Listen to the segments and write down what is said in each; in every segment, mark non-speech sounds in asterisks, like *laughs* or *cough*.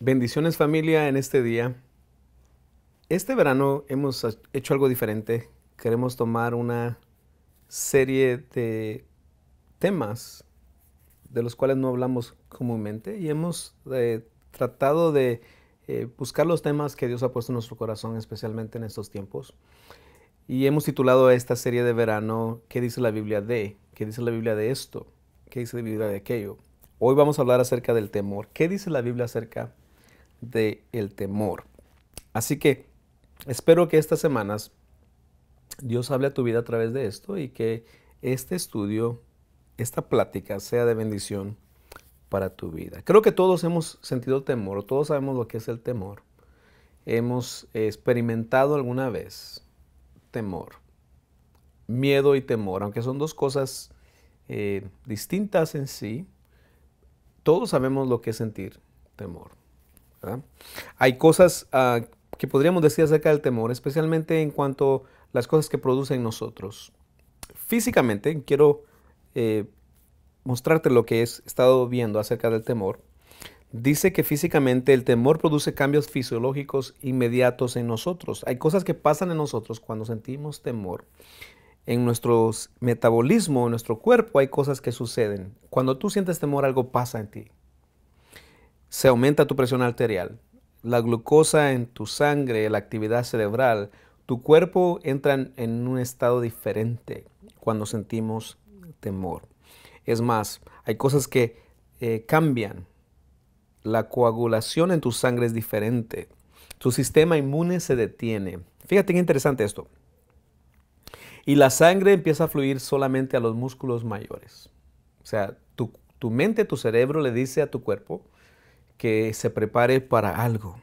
Bendiciones familia en este día. Este verano hemos hecho algo diferente. Queremos tomar una serie de temas de los cuales no hablamos comúnmente y hemos eh, tratado de eh, buscar los temas que Dios ha puesto en nuestro corazón, especialmente en estos tiempos. Y hemos titulado esta serie de verano ¿Qué dice la Biblia de? ¿Qué dice la Biblia de esto? ¿Qué dice la Biblia de aquello? Hoy vamos a hablar acerca del temor. ¿Qué dice la Biblia acerca del el temor. Así que espero que estas semanas Dios hable a tu vida a través de esto y que este estudio, esta plática sea de bendición para tu vida. Creo que todos hemos sentido temor, todos sabemos lo que es el temor. Hemos experimentado alguna vez temor, miedo y temor, aunque son dos cosas eh, distintas en sí, todos sabemos lo que es sentir temor. Hay cosas ah, que podríamos decir acerca del temor, especialmente en cuanto a las cosas que producen nosotros. Físicamente, quiero eh, mostrarte lo que he estado viendo acerca del temor. Dice que físicamente el temor produce cambios fisiológicos inmediatos en nosotros. Hay cosas que pasan en nosotros cuando sentimos temor. En nuestro metabolismo, en nuestro cuerpo, hay cosas que suceden. Cuando tú sientes temor, algo pasa en ti se aumenta tu presión arterial, la glucosa en tu sangre, la actividad cerebral, tu cuerpo entra en un estado diferente cuando sentimos temor. Es más, hay cosas que eh, cambian. La coagulación en tu sangre es diferente. Tu sistema inmune se detiene. Fíjate qué interesante esto. Y la sangre empieza a fluir solamente a los músculos mayores. O sea, tu, tu mente, tu cerebro le dice a tu cuerpo, que se prepare para algo.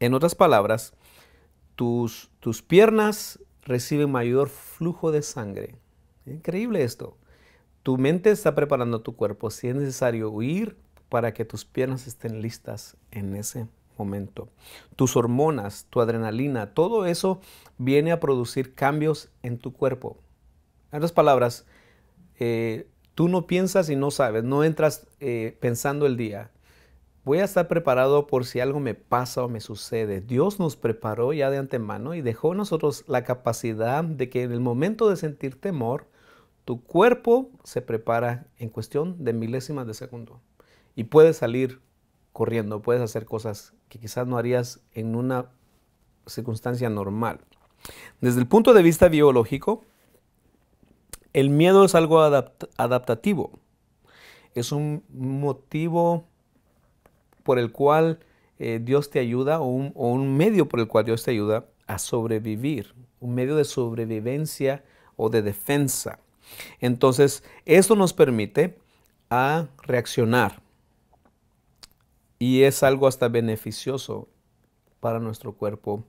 En otras palabras, tus, tus piernas reciben mayor flujo de sangre. Increíble esto. Tu mente está preparando tu cuerpo si es necesario huir para que tus piernas estén listas en ese momento. Tus hormonas, tu adrenalina, todo eso viene a producir cambios en tu cuerpo. En otras palabras, eh, tú no piensas y no sabes, no entras eh, pensando el día. Voy a estar preparado por si algo me pasa o me sucede. Dios nos preparó ya de antemano y dejó en nosotros la capacidad de que en el momento de sentir temor, tu cuerpo se prepara en cuestión de milésimas de segundo. Y puedes salir corriendo, puedes hacer cosas que quizás no harías en una circunstancia normal. Desde el punto de vista biológico, el miedo es algo adaptativo. Es un motivo por el cual eh, Dios te ayuda o un, o un medio por el cual Dios te ayuda a sobrevivir, un medio de sobrevivencia o de defensa. Entonces, esto nos permite a reaccionar y es algo hasta beneficioso para nuestro cuerpo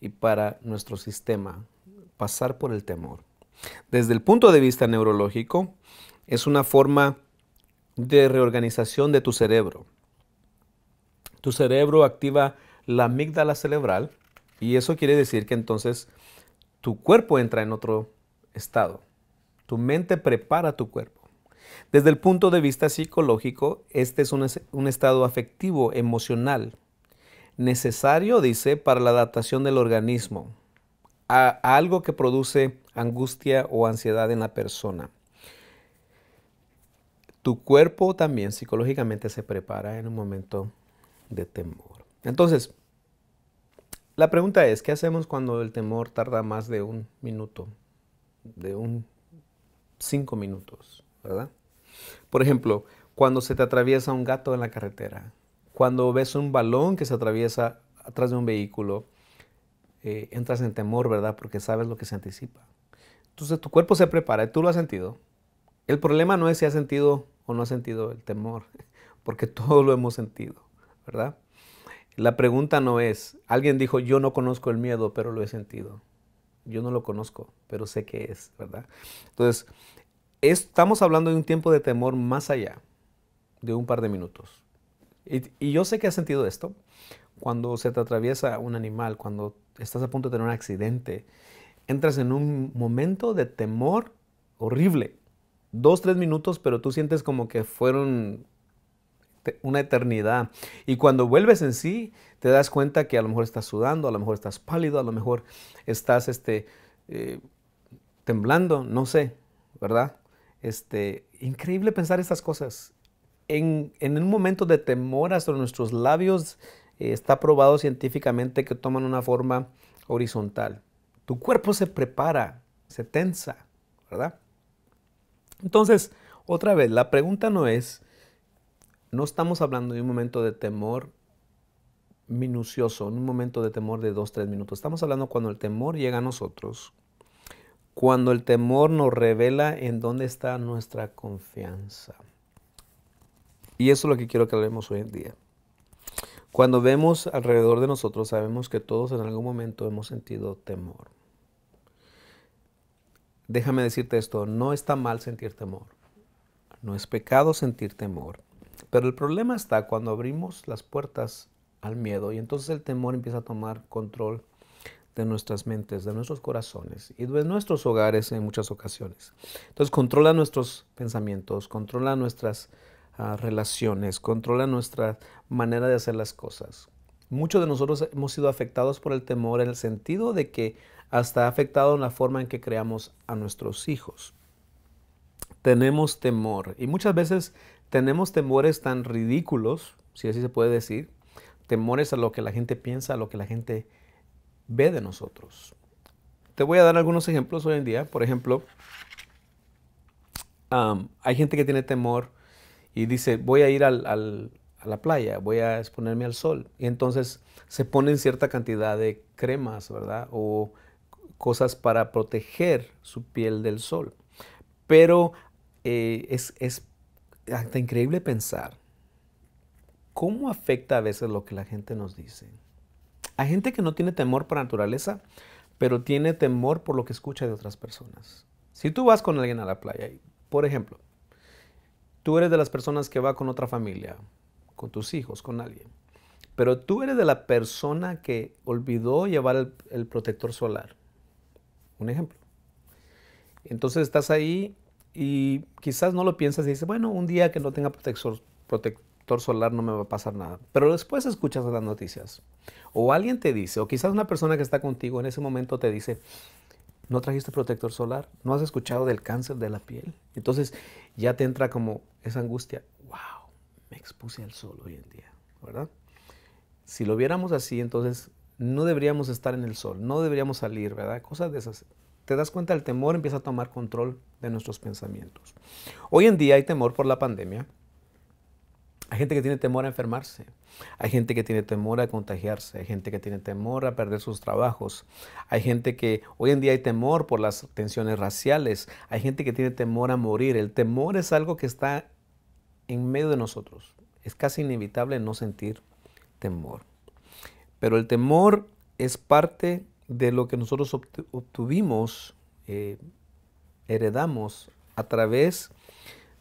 y para nuestro sistema, pasar por el temor. Desde el punto de vista neurológico, es una forma de reorganización de tu cerebro tu cerebro activa la amígdala cerebral y eso quiere decir que entonces tu cuerpo entra en otro estado. Tu mente prepara tu cuerpo. Desde el punto de vista psicológico, este es un, estado afectivo, emocional, necesario, dice, para la adaptación del organismo a, a algo que produce angustia o ansiedad en la persona. Tu cuerpo también psicológicamente se prepara en un momento de temor. Entonces, la pregunta es, ¿qué hacemos cuando el temor tarda más de un minuto? De un cinco minutos, ¿verdad? Por ejemplo, cuando se te atraviesa un gato en la carretera, cuando ves un balón que se atraviesa atrás de un vehículo, eh, entras en temor, ¿verdad? Porque sabes lo que se anticipa. Entonces tu cuerpo se prepara y tú lo has sentido. El problema no es si has sentido o no has sentido el temor, *laughs* porque todos lo hemos sentido. ¿verdad? La pregunta no es, alguien dijo, yo no conozco el miedo, pero lo he sentido. Yo no lo conozco, pero sé que es, ¿verdad? Entonces, estamos hablando de un tiempo de temor más allá de un par de minutos. Y, yo sé que has sentido esto. Cuando se te atraviesa un animal, cuando estás a punto de tener un accidente, entras en un momento de temor horrible. Dos, tres minutos, pero tú sientes como que fueron una eternidad. Y cuando vuelves en sí, te das cuenta que a lo mejor estás sudando, a lo mejor estás pálido, a lo mejor estás este, eh, temblando, no sé, ¿verdad? Este, increíble pensar estas cosas. En, un momento de temor hasta nuestros labios eh, está probado científicamente que toman una forma horizontal. Tu cuerpo se prepara, se tensa, ¿verdad? Entonces, otra vez, la pregunta no es no estamos hablando de un momento de temor minucioso, un momento de temor de dos, tres minutos. Estamos hablando cuando el temor llega a nosotros, cuando el temor nos revela en dónde está nuestra confianza. Y eso es lo que quiero que hablemos hoy en día. Cuando vemos alrededor de nosotros, sabemos que todos en algún momento hemos sentido temor. Déjame decirte esto, no está mal sentir temor. No es pecado sentir temor. Pero el problema está cuando abrimos las puertas al miedo y entonces el temor empieza a tomar control de nuestras mentes, de nuestros corazones y de nuestros hogares en muchas ocasiones. Entonces controla nuestros pensamientos, controla nuestras ah, relaciones, controla nuestra manera de hacer las cosas. Muchos de nosotros hemos sido afectados por el temor en el sentido de que hasta ha afectado en la forma en que creamos a nuestros hijos. Tenemos temor y muchas veces tenemos temores tan ridículos, si así se puede decir, temores a lo que la gente piensa, a lo que la gente ve de nosotros. Te voy a dar algunos ejemplos hoy en día. Por ejemplo, hay gente que tiene temor y dice, voy a ir a la playa, voy a exponerme al sol. Y entonces se ponen cierta cantidad de cremas, ¿verdad? O cosas para proteger su piel del sol. Pero eh, es, es hasta increíble pensar cómo afecta a veces lo que la gente nos dice. Hay gente que no tiene temor por naturaleza, pero tiene temor por lo que escucha de otras personas. Si tú vas con alguien a la playa, por ejemplo, tú eres de las personas que va con otra familia, con tus hijos, con alguien, pero tú eres de la persona que olvidó llevar el, el protector solar. Un ejemplo. Entonces estás ahí y quizás no lo piensas y dices, bueno, un día que no tenga protector, solar no me va a pasar nada. Pero después escuchas las noticias. O alguien te dice, o quizás una persona que está contigo en ese momento te dice, no trajiste protector solar, no has escuchado del cáncer de la piel. Entonces ya te entra como esa angustia, wow, me expuse al sol hoy en día, ¿verdad? Si lo viéramos así, entonces no deberíamos estar en el sol, no deberíamos salir, ¿verdad? Cosas de esas te das cuenta, el temor empieza a tomar control de nuestros pensamientos. Hoy en día hay temor por la pandemia. Hay gente que tiene temor a enfermarse, hay gente que tiene temor a contagiarse, hay gente que tiene temor a perder sus trabajos, hay gente que hoy en día hay temor por las tensiones raciales, hay gente que tiene temor a morir. El temor es algo que está en medio de nosotros. Es casi inevitable no sentir temor. Pero el temor es parte de lo que nosotros obtuvimos, eh, heredamos a través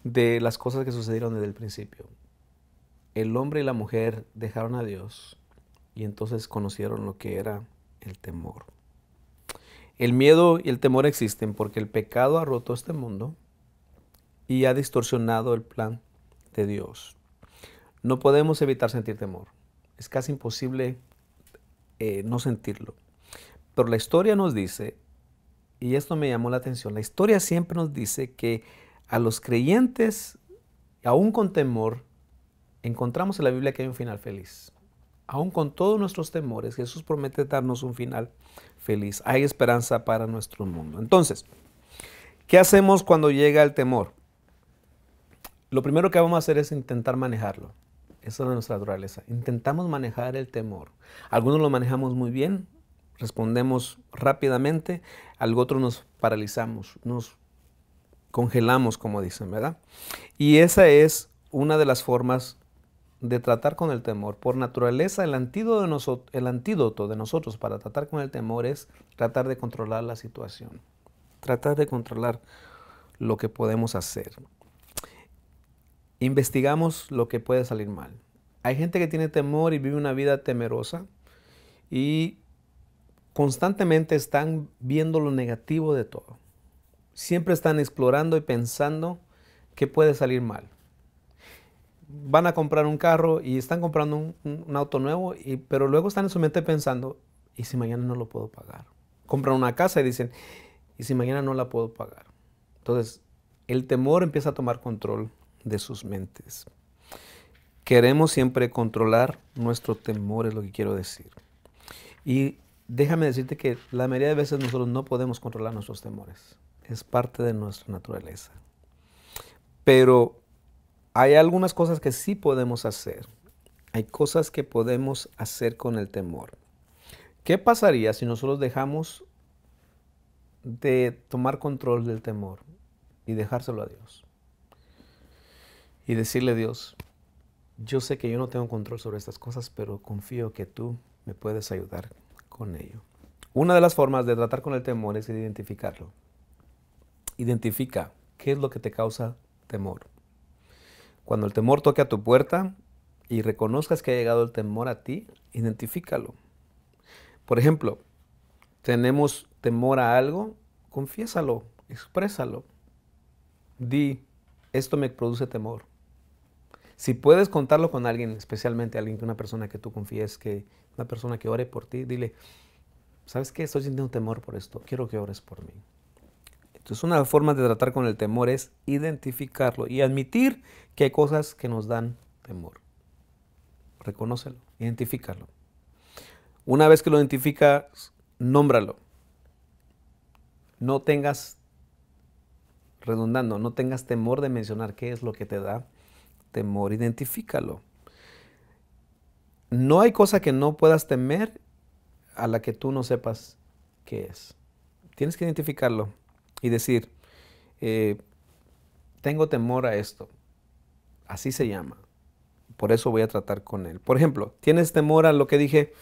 de las cosas que sucedieron desde el principio. El hombre y la mujer dejaron a Dios y entonces conocieron lo que era el temor. El miedo y el temor existen porque el pecado ha roto este mundo y ha distorsionado el plan de Dios. No podemos evitar sentir temor. Es casi imposible eh, no sentirlo. Pero la historia nos dice, y esto me llamó la atención, la historia siempre nos dice que a los creyentes, aún con temor, encontramos en la Biblia que hay un final feliz. Aún con todos nuestros temores, Jesús promete darnos un final feliz. Hay esperanza para nuestro mundo. Entonces, ¿qué hacemos cuando llega el temor? Lo primero que vamos a hacer es intentar manejarlo. eso es nuestra naturaleza. Intentamos manejar el temor. Algunos lo manejamos muy bien, respondemos rápidamente, algo otro nos paralizamos, nos congelamos, como dicen, ¿verdad? Y esa es una de las formas de tratar con el temor. Por naturaleza, el antídoto, de nosotros, el antídoto de nosotros para tratar con el temor es tratar de controlar la situación, tratar de controlar lo que podemos hacer. Investigamos lo que puede salir mal. Hay gente que tiene temor y vive una vida temerosa y constantemente están viendo lo negativo de todo. Siempre están explorando y pensando qué puede salir mal. Van a comprar un carro y están comprando un, auto nuevo, y, pero luego están en su mente pensando, ¿y si mañana no lo puedo pagar? Compran una casa y dicen, ¿y si mañana no la puedo pagar? Entonces, el temor empieza a tomar control de sus mentes. Queremos siempre controlar nuestro temor, es lo que quiero decir. Y déjame decirte que la mayoría de veces nosotros no podemos controlar nuestros temores. Es parte de nuestra naturaleza. Pero hay algunas cosas que sí podemos hacer. Hay cosas que podemos hacer con el temor. ¿Qué pasaría si nosotros dejamos de tomar control del temor y dejárselo a Dios? Y decirle a Dios, yo sé que yo no tengo control sobre estas cosas, pero confío que tú me puedes ayudar con ello. Una de las formas de tratar con el temor es identificarlo. Identifica qué es lo que te causa temor. Cuando el temor toque a tu puerta y reconozcas que ha llegado el temor a ti, identifícalo. Por ejemplo, tenemos temor a algo, confiésalo, exprésalo. Di, esto me produce temor. Si puedes contarlo con alguien, especialmente alguien, una persona que tú confíes que una persona que ore por ti, dile, ¿sabes qué? Estoy sintiendo temor por esto, quiero que ores por mí. Entonces una forma de tratar con el temor es identificarlo y admitir que hay cosas que nos dan temor. Reconócelo, identifícalo. Una vez que lo identificas, nómbralo. No tengas, redundando, no tengas temor de mencionar qué es lo que te da temor, identifícalo no hay cosa que no puedas temer a la que tú no sepas qué es. Tienes que identificarlo y decir, eh, tengo temor a esto. Así se llama. Por eso voy a tratar con él. Por ejemplo, tienes temor a lo que dije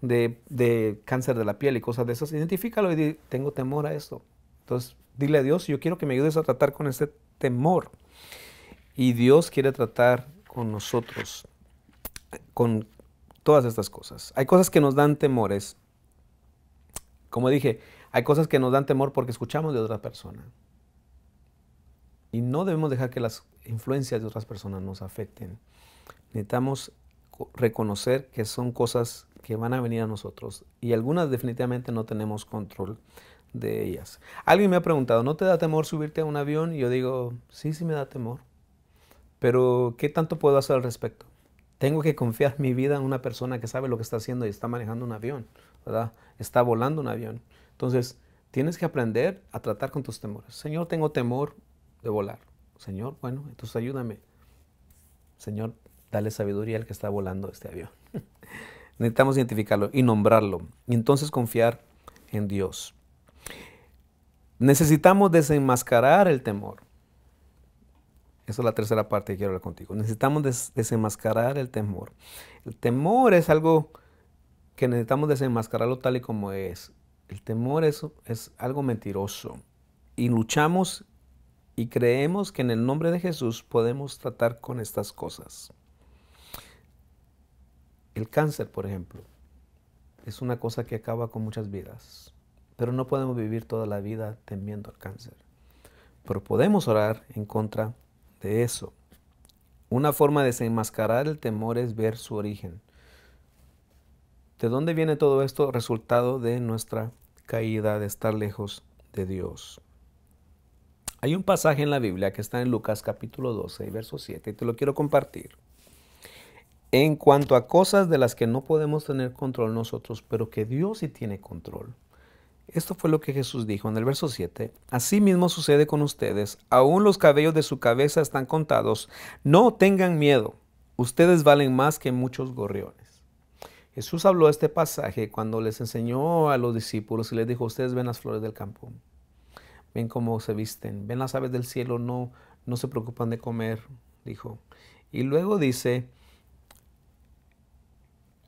de, cáncer de la piel y cosas de esas. Identifícalo y di, tengo temor a esto. Entonces, dile a Dios, yo quiero que me ayudes a tratar con este temor. Y Dios quiere tratar con nosotros, con todas estas cosas. Hay cosas que nos dan temores. Como dije, hay cosas que nos dan temor porque escuchamos de otra persona. Y no debemos dejar que las influencias de otras personas nos afecten. Necesitamos reconocer que son cosas que van a venir a nosotros y algunas definitivamente no tenemos control de ellas. Alguien me ha preguntado, ¿no te da temor subirte a un avión? Y yo digo, sí, sí me da temor, pero ¿qué tanto puedo hacer al respecto? Tengo que confiar mi vida en una persona que sabe lo que está haciendo y está manejando un avión, ¿verdad? Está volando un avión. Entonces, tienes que aprender a tratar con tus temores. Señor, tengo temor de volar. Señor, bueno, entonces ayúdame. Señor, dale sabiduría al que está volando este avión. *laughs* Necesitamos identificarlo y nombrarlo. Y entonces confiar en Dios. Necesitamos desenmascarar el temor. Esa es la tercera parte que quiero hablar contigo. Necesitamos desenmascarar el temor. El temor es algo que necesitamos desenmascararlo tal y como es. El temor es, es algo mentiroso. Y luchamos y creemos que en el nombre de Jesús podemos tratar con estas cosas. El cáncer, por ejemplo, es una cosa que acaba con muchas vidas, pero no podemos vivir toda la vida temiendo al cáncer. Pero podemos orar en contra de eso. Una forma de desenmascarar el temor es ver su origen. ¿De dónde viene todo esto? Resultado de nuestra caída, de estar lejos de Dios. Hay un pasaje en la Biblia que está en Lucas capítulo 12, verso 7, y te lo quiero compartir. En cuanto a cosas de las que no podemos tener control nosotros, pero que Dios sí tiene control. Esto fue lo que Jesús dijo en el verso 7. mismo sucede con ustedes, aún los cabellos de su cabeza están contados. No tengan miedo, ustedes valen más que muchos gorriones. Jesús habló este pasaje cuando les enseñó a los discípulos y les dijo, ustedes ven las flores del campo, ven cómo se visten, ven las aves del cielo, no, no se preocupan de comer, dijo. Y luego dice,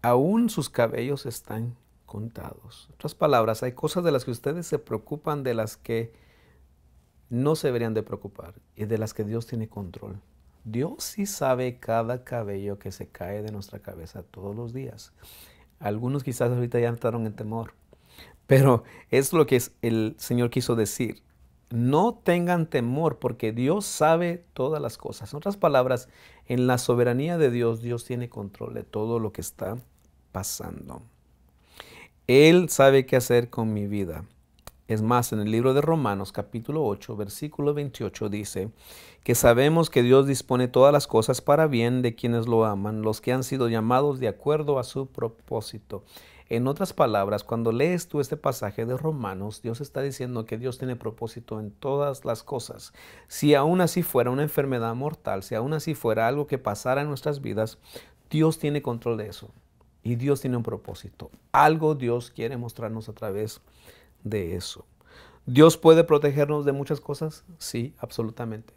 aún sus cabellos están en otras palabras, hay cosas de las que ustedes se preocupan, de las que no se deberían de preocupar y de las que Dios tiene control. Dios sí sabe cada cabello que se cae de nuestra cabeza todos los días. Algunos quizás ahorita ya entraron en temor, pero es lo que el Señor quiso decir. No tengan temor porque Dios sabe todas las cosas. En otras palabras, en la soberanía de Dios, Dios tiene control de todo lo que está pasando. Él sabe qué hacer con mi vida. Es más, en el libro de Romanos capítulo 8, versículo 28 dice que sabemos que Dios dispone todas las cosas para bien de quienes lo aman, los que han sido llamados de acuerdo a su propósito. En otras palabras, cuando lees tú este pasaje de Romanos, Dios está diciendo que Dios tiene propósito en todas las cosas. Si aún así fuera una enfermedad mortal, si aún así fuera algo que pasara en nuestras vidas, Dios tiene control de eso. Y Dios tiene un propósito. Algo Dios quiere mostrarnos a través de eso. ¿Dios puede protegernos de muchas cosas? Sí, absolutamente.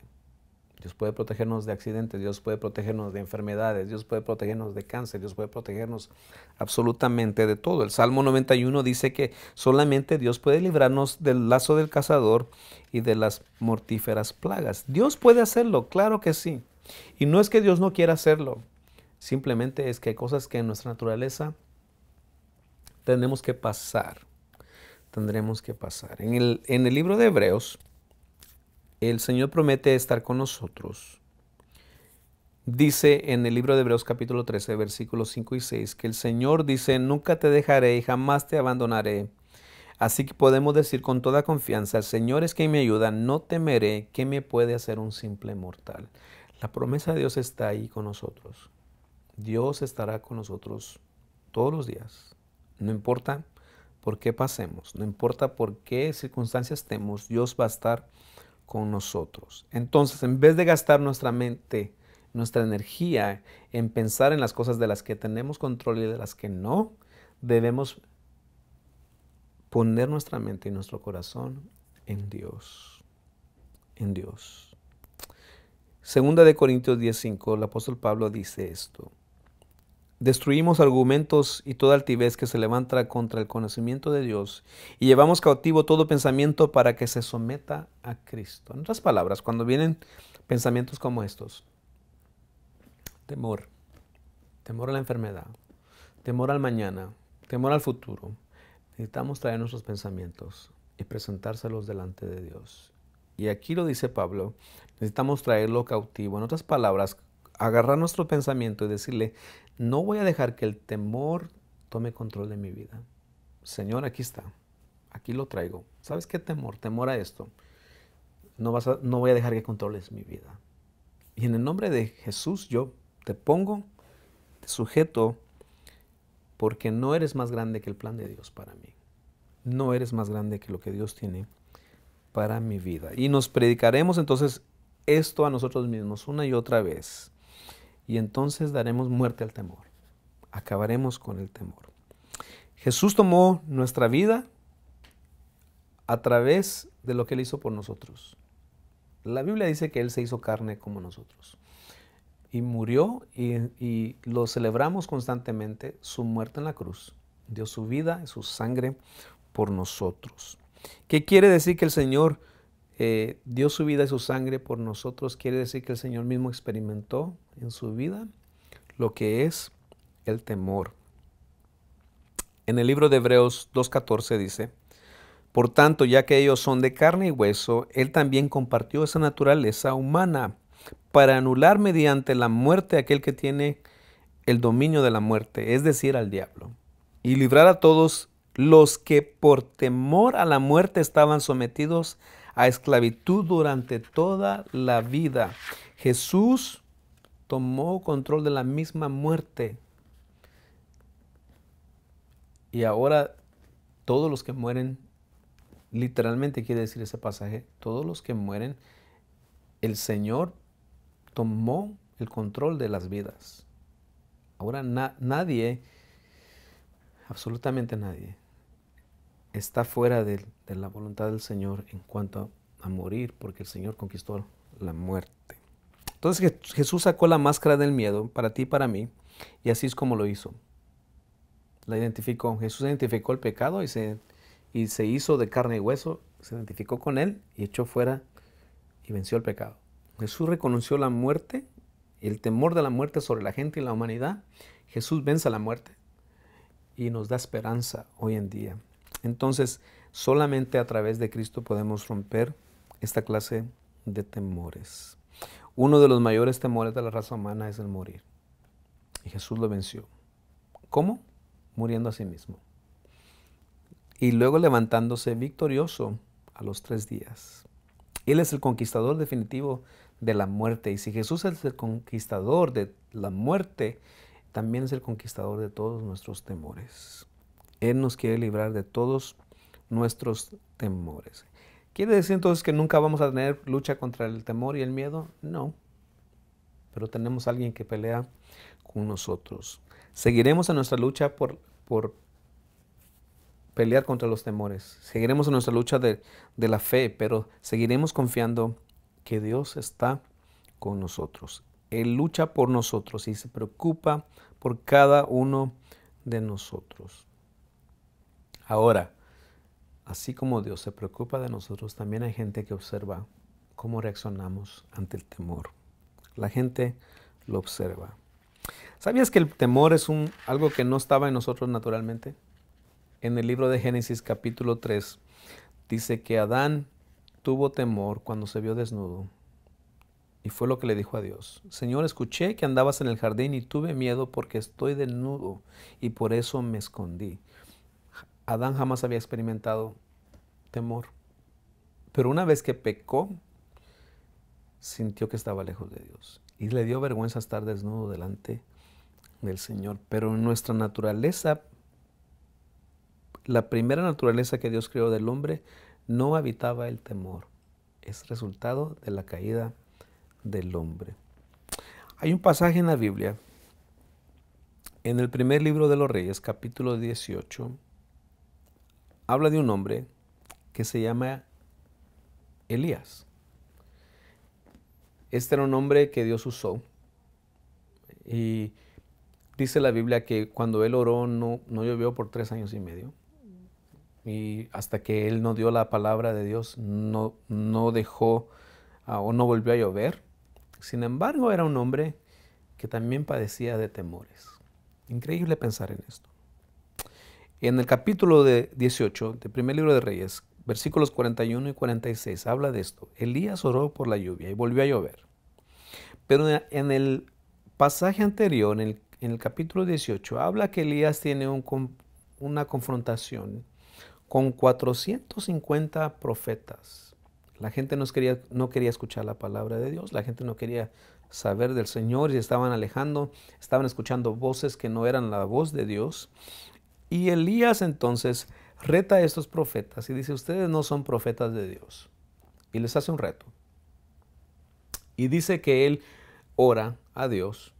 Dios puede protegernos de accidentes, Dios puede protegernos de enfermedades, Dios puede protegernos de cáncer, Dios puede protegernos absolutamente de todo. El Salmo 91 dice que solamente Dios puede librarnos del lazo del cazador y de las mortíferas plagas. Dios puede hacerlo, claro que sí. Y no es que Dios no quiera hacerlo, Simplemente es que hay cosas que en nuestra naturaleza tendremos que pasar. Tendremos que pasar. En el, en el libro de Hebreos, el Señor promete estar con nosotros. Dice en el libro de Hebreos capítulo 13, versículos 5 y 6, que el Señor dice, nunca te dejaré y jamás te abandonaré. Así que podemos decir con toda confianza, el Señor es quien me ayuda, no temeré que me puede hacer un simple mortal. La promesa de Dios está ahí con nosotros. Dios estará con nosotros todos los días. No importa por qué pasemos, no importa por qué circunstancias estemos, Dios va a estar con nosotros. Entonces, en vez de gastar nuestra mente, nuestra energía en pensar en las cosas de las que tenemos control y de las que no, debemos poner nuestra mente y nuestro corazón en Dios. En Dios. Segunda de Corintios 10:5, el apóstol Pablo dice esto. Destruimos argumentos y toda altivez que se levanta contra el conocimiento de Dios y llevamos cautivo todo pensamiento para que se someta a Cristo. En otras palabras, cuando vienen pensamientos como estos, temor, temor a la enfermedad, temor al mañana, temor al futuro, necesitamos traer nuestros pensamientos y presentárselos delante de Dios. Y aquí lo dice Pablo, necesitamos traerlo cautivo. En otras palabras, agarrar nuestro pensamiento y decirle, no voy a dejar que el temor tome control de mi vida. Señor, aquí está. Aquí lo traigo. ¿Sabes qué temor? Temor a esto. No, vas no voy a dejar que controles mi vida. Y en el nombre de Jesús yo te pongo, te sujeto, porque no eres más grande que el plan de Dios para mí. No eres más grande que lo que Dios tiene para mi vida. Y nos predicaremos entonces esto a nosotros mismos una y otra vez y entonces daremos muerte al temor. Acabaremos con el temor. Jesús tomó nuestra vida a través de lo que Él hizo por nosotros. La Biblia dice que Él se hizo carne como nosotros. Y murió y, lo celebramos constantemente, su muerte en la cruz. Dio su vida y su sangre por nosotros. ¿Qué quiere decir que el Señor eh, dio su vida y su sangre por nosotros, quiere decir que el Señor mismo experimentó en su vida lo que es el temor. En el libro de Hebreos 2.14 dice, Por tanto, ya que ellos son de carne y hueso, Él también compartió esa naturaleza humana para anular mediante la muerte a aquel que tiene el dominio de la muerte, es decir, al diablo, y librar a todos los que por temor a la muerte estaban sometidos a a esclavitud durante toda la vida. Jesús tomó control de la misma muerte. Y ahora todos los que mueren, literalmente quiere decir ese pasaje, todos los que mueren, el Señor tomó el control de las vidas. Ahora nadie, absolutamente nadie, está fuera de, la voluntad del Señor en cuanto a, morir, porque el Señor conquistó la muerte. Entonces Jesús sacó la máscara del miedo para ti y para mí, y así es como lo hizo. La identificó. Jesús identificó el pecado y se, y se hizo de carne y hueso, se identificó con él y echó fuera y venció el pecado. Jesús reconoció la muerte, el temor de la muerte sobre la gente y la humanidad. Jesús vence la muerte y nos da esperanza hoy en día. Entonces, solamente a través de Cristo podemos romper esta clase de temores. Uno de los mayores temores de la raza humana es el morir. Y Jesús lo venció. ¿Cómo? Muriendo a sí mismo. Y luego levantándose victorioso a los tres días. Él es el conquistador definitivo de la muerte. Y si Jesús es el conquistador de la muerte, también es el conquistador de todos nuestros temores. Él nos quiere librar de todos nuestros temores. ¿Quiere decir entonces que nunca vamos a tener lucha contra el temor y el miedo? No. Pero tenemos a alguien que pelea con nosotros. Seguiremos en nuestra lucha por, pelear contra los temores. Seguiremos en nuestra lucha de la fe, pero seguiremos confiando que Dios está con nosotros. Él lucha por nosotros y se preocupa por cada uno de nosotros. Ahora, así como Dios se preocupa de nosotros, también hay gente que observa cómo reaccionamos ante el temor. La gente lo observa. ¿Sabías que el temor es algo que no estaba en nosotros naturalmente? En el libro de Génesis capítulo 3 dice que Adán tuvo temor cuando se vio desnudo y fue lo que le dijo a Dios, Señor, escuché que andabas en el jardín y tuve miedo porque estoy desnudo y por eso me escondí. Adán jamás había experimentado temor. Pero una vez que pecó, sintió que estaba lejos de Dios. Y le dio vergüenza estar desnudo delante del Señor. Pero en nuestra naturaleza, la primera naturaleza que Dios creó del hombre, no habitaba el temor. Es resultado de la caída del hombre. Hay un pasaje en la Biblia, en el primer libro de los Reyes, capítulo 18, habla de un hombre que se llama Elías. Este era un hombre que Dios usó. Y dice la Biblia que cuando él oró no, no llovió por tres años y medio. Y hasta que él no dio la palabra de Dios, no, no dejó ah, o no volvió a llover. Sin embargo, era un hombre que también padecía de temores. Increíble pensar en esto. En el capítulo de 18 del primer libro de Reyes, versículos 41 y 46, habla de esto. Elías oró por la lluvia y volvió a llover. Pero en el pasaje anterior, en el, capítulo 18, habla que Elías tiene una confrontación con 450 profetas. La gente no quería, no quería escuchar la palabra de Dios, la gente no quería saber del Señor y estaban alejando, estaban escuchando voces que no eran la voz de Dios. Y Elías entonces reta a estos profetas y dice, ustedes no son profetas de Dios. Y les hace un reto. Y dice que él ora a Dios.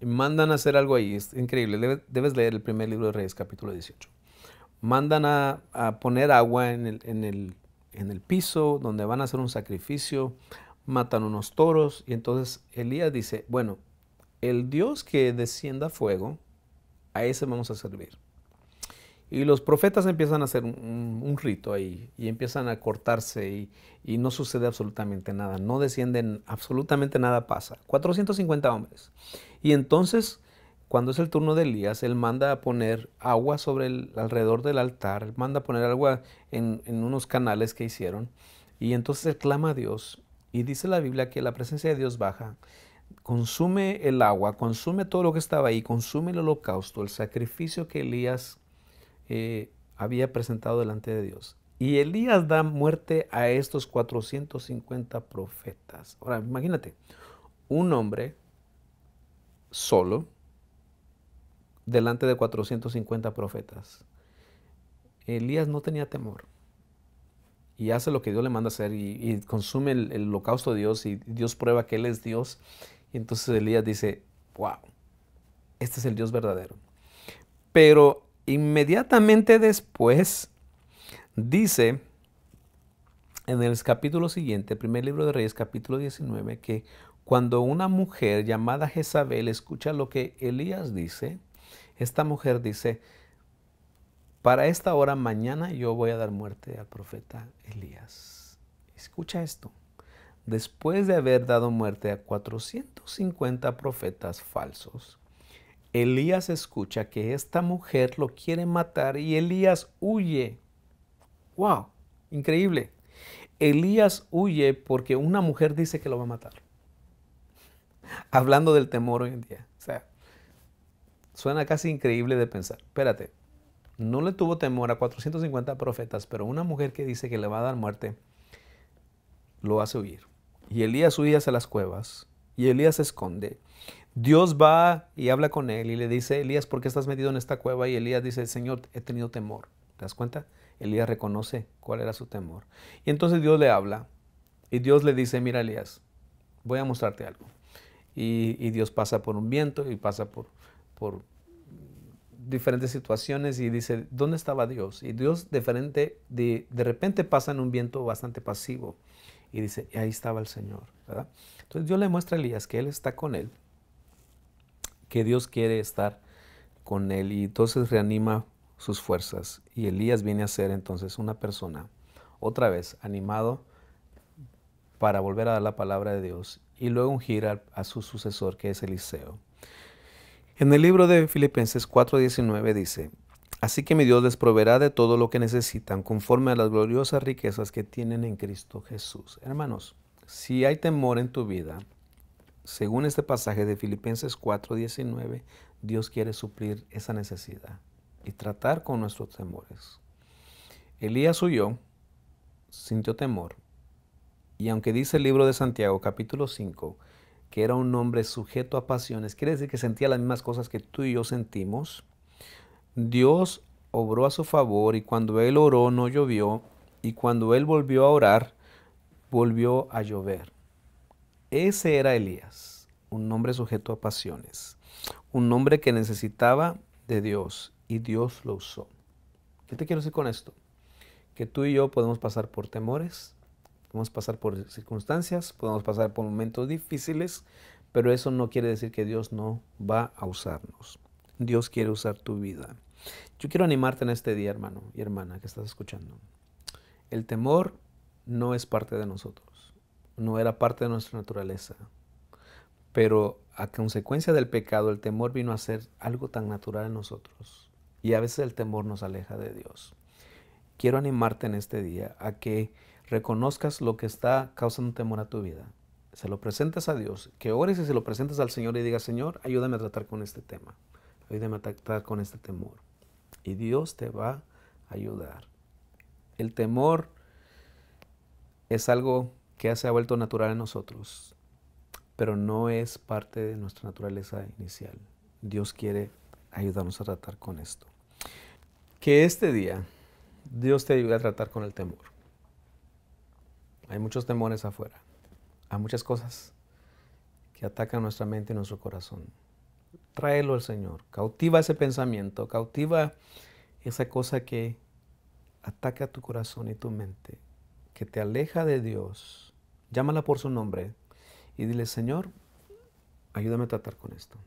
Y mandan a hacer algo ahí, es increíble. Debes leer el primer libro de Reyes, capítulo 18. Mandan a, poner agua en el piso donde van a hacer un sacrificio, matan unos toros. Y entonces Elías dice, bueno, el Dios que descienda fuego, a ese vamos a servir. Y los profetas empiezan a hacer un, rito ahí y empiezan a cortarse y, no sucede absolutamente nada, no descienden, absolutamente nada pasa. 450 hombres. Y entonces, cuando es el turno de Elías, él manda a poner agua sobre el, alrededor del altar, manda a poner agua en, en unos canales que hicieron. Y entonces él clama a Dios y dice la Biblia que la presencia de Dios baja consume el agua, consume todo lo que estaba ahí, consume el holocausto, el sacrificio que Elías eh, había presentado delante de Dios. Y Elías da muerte a estos 450 profetas. Ahora, imagínate, un hombre solo delante de 450 profetas. Elías no tenía temor y hace lo que Dios le manda hacer y, consume el, holocausto de Dios y Dios prueba que Él es Dios entonces Elías dice, wow, este es el Dios verdadero. Pero inmediatamente después dice en el capítulo siguiente, primer libro de Reyes, capítulo 19, que cuando una mujer llamada Jezabel escucha lo que Elías dice, esta mujer dice, para esta hora mañana yo voy a dar muerte al profeta Elías. Escucha esto después de haber dado muerte a 450 profetas falsos, Elías escucha que esta mujer lo quiere matar y Elías huye. ¡Wow! Increíble. Elías huye porque una mujer dice que lo va a matar. *laughs* Hablando del temor hoy en día. O sea, suena casi increíble de pensar. Espérate, no le tuvo temor a 450 profetas, pero una mujer que dice que le va a dar muerte, lo hace huir. Y Elías huye hacia las cuevas y Elías se esconde. Dios va y habla con él y le dice, Elías, ¿por qué estás metido en esta cueva? Y Elías dice, Señor, he tenido temor. ¿Te das cuenta? Elías reconoce cuál era su temor. Y entonces Dios le habla y Dios le dice, mira Elías, voy a mostrarte algo. Y, Dios pasa por un viento y pasa por, diferentes situaciones y dice, ¿dónde estaba Dios? Y Dios de, de, de repente pasa en un viento bastante pasivo. Y dice, ahí estaba el Señor. ¿verdad? Entonces Dios le muestra a Elías que Él está con él, que Dios quiere estar con él y entonces reanima sus fuerzas. Y Elías viene a ser entonces una persona, otra vez, animado para volver a dar la palabra de Dios y luego ungir a, a su sucesor que es Eliseo. En el libro de Filipenses 4:19 dice, Así que mi Dios les proveerá de todo lo que necesitan conforme a las gloriosas riquezas que tienen en Cristo Jesús. Hermanos, si hay temor en tu vida, según este pasaje de Filipenses 4:19, Dios quiere suplir esa necesidad y tratar con nuestros temores. Elías huyó, sintió temor, y aunque dice el libro de Santiago capítulo 5, que era un hombre sujeto a pasiones, quiere decir que sentía las mismas cosas que tú y yo sentimos, Dios obró a su favor y cuando él oró no llovió y cuando él volvió a orar volvió a llover. Ese era Elías, un hombre sujeto a pasiones, un hombre que necesitaba de Dios y Dios lo usó. ¿Qué te quiero decir con esto? Que tú y yo podemos pasar por temores, podemos pasar por circunstancias, podemos pasar por momentos difíciles, pero eso no quiere decir que Dios no va a usarnos. Dios quiere usar tu vida. Yo quiero animarte en este día, hermano y hermana que estás escuchando. El temor no es parte de nosotros, no era parte de nuestra naturaleza, pero a consecuencia del pecado el temor vino a ser algo tan natural en nosotros y a veces el temor nos aleja de Dios. Quiero animarte en este día a que reconozcas lo que está causando temor a tu vida, se lo presentes a Dios, que ores y se lo presentes al Señor y digas, Señor, ayúdame a tratar con este tema, ayúdame a tratar con este temor y Dios te va a ayudar. El temor es algo que se ha vuelto natural en nosotros, pero no es parte de nuestra naturaleza inicial. Dios quiere ayudarnos a tratar con esto. Que este día Dios te ayude a tratar con el temor. Hay muchos temores afuera, hay muchas cosas que atacan nuestra mente y nuestro corazón. Tráelo al Señor. Cautiva ese pensamiento, cautiva esa cosa que ataca tu corazón y tu mente, que te aleja de Dios. Llámala por su nombre y dile, Señor, ayúdame a tratar con esto.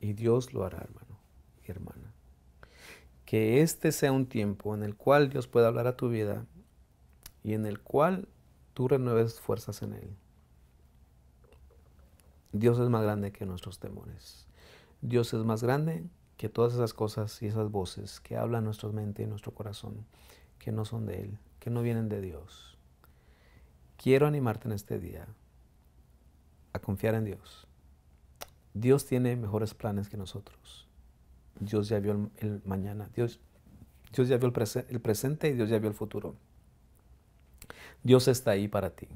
Y Dios lo hará, hermano y hermana. Que este sea un tiempo en el cual Dios pueda hablar a tu vida y en el cual tú renueves fuerzas en Él. Dios es más grande que nuestros temores. Dios es más grande que todas esas cosas y esas voces que hablan nuestra mente y nuestro corazón, que no son de Él, que no vienen de Dios. Quiero animarte en este día a confiar en Dios. Dios tiene mejores planes que nosotros. Dios ya vio el, mañana, Dios, ya vio el presente y Dios ya vio el futuro. Dios está ahí para ti.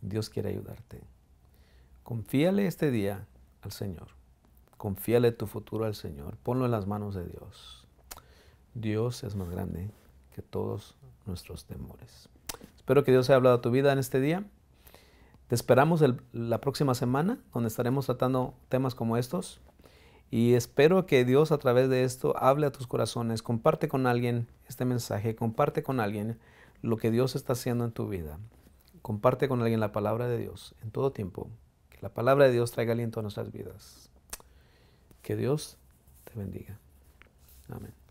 Dios quiere ayudarte. Confíale este día al Señor. Confíale tu futuro al Señor. Ponlo en las manos de Dios. Dios es más grande que todos nuestros temores. Espero que Dios haya hablado a tu vida en este día. Te esperamos la próxima semana, donde estaremos tratando temas como estos. Y espero que Dios a través de esto hable a tus corazones. Comparte con alguien este mensaje. Comparte con alguien lo que Dios está haciendo en tu vida. Comparte con alguien la palabra de Dios en todo tiempo la palabra de Dios traiga aliento a nuestras vidas. Que Dios te bendiga. Amén.